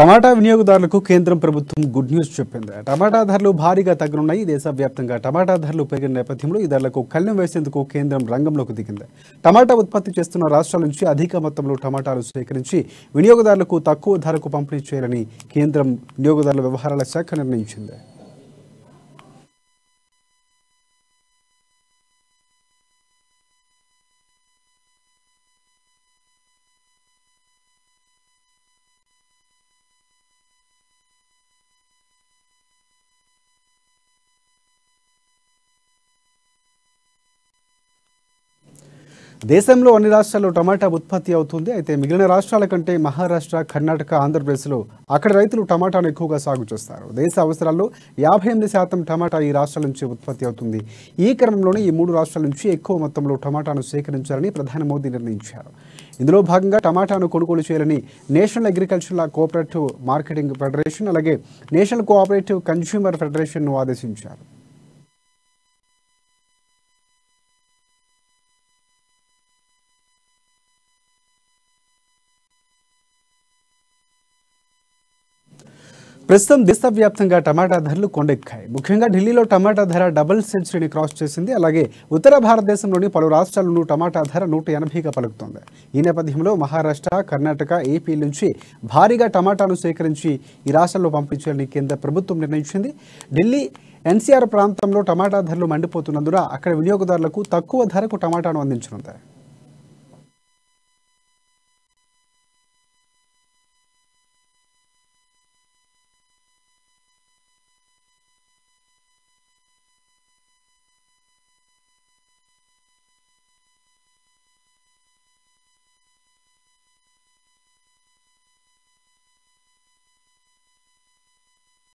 టమాటా వినియోగదారులకు కేంద్రం ప్రభుత్వం గుడ్ న్యూస్ చెప్పింది టమాటా ధరలు భారీగా తగ్గనున్నాయి దేశవ్యాప్తంగా టమాటా ధరలు పెరిగిన నేపథ్యంలో ఈ ధరలకు కళ్ళెం వేసేందుకు కేంద్రం రంగంలోకి దిగింది టమాటా ఉత్పత్తి చేస్తున్న రాష్ట్రాల నుంచి అధిక మొత్తంలో టమాటాలు సేకరించి వినియోగదారులకు తక్కువ ధరకు పంపిణీ చేయాలని కేంద్రం వినియోగదారుల వ్యవహారాల శాఖ నిర్ణయించింది దేశంలో అన్ని రాష్ట్రాల్లో టమాటా ఉత్పత్తి అవుతుంది అయితే మిగిలిన రాష్ట్రాల కంటే మహారాష్ట్ర కర్ణాటక ఆంధ్రప్రదేశ్లో అక్కడ రైతులు టమాటాను ఎక్కువగా సాగు చేస్తారు దేశ అవసరాల్లో యాభై ఎనిమిది శాతం టమాటా ఈ రాష్ట్రాల నుంచి ఉత్పత్తి అవుతుంది ఈ క్రమంలోనే ఈ మూడు రాష్ట్రాల నుంచి ఎక్కువ మొత్తంలో టమాటాను సేకరించాలని ప్రధాని మోదీ నిర్ణయించారు ఇందులో భాగంగా టమాటాను కొనుగోలు చేయాలని national agricultural cooperative marketing federation అలాగే నేషనల్ కోఆపరేటివ్ కన్స్యూమర్ ఫెడరేషన్ను ఆదేశించారు ప్రస్తుతం దేశవ్యాప్తంగా టమాటా ధరలు కొండెక్కాయి ముఖ్యంగా ఢిల్లీలో టమాటా ధర డబుల్ సెంచరీని క్రాస్ చేసింది అలాగే ఉత్తర భారతదేశంలోని పలు రాష్ట్రాల్లోనూ టమాటా ధర నూట ఎనభైగా పలుకుతోంది ఈ నేపథ్యంలో మహారాష్ట్ర కర్ణాటక ఏపీ నుంచి భారీగా టమాటాను సేకరించి ఈ రాష్ట్రాల్లో పంపించాలని కేంద్ర ప్రభుత్వం నిర్ణయించింది ఢిల్లీ ఎన్సీఆర్ ప్రాంతంలో టమాటా ధరలు మండిపోతున్నందున అక్కడ వినియోగదారులకు తక్కువ ధరకు టమాటాను అందించనుంది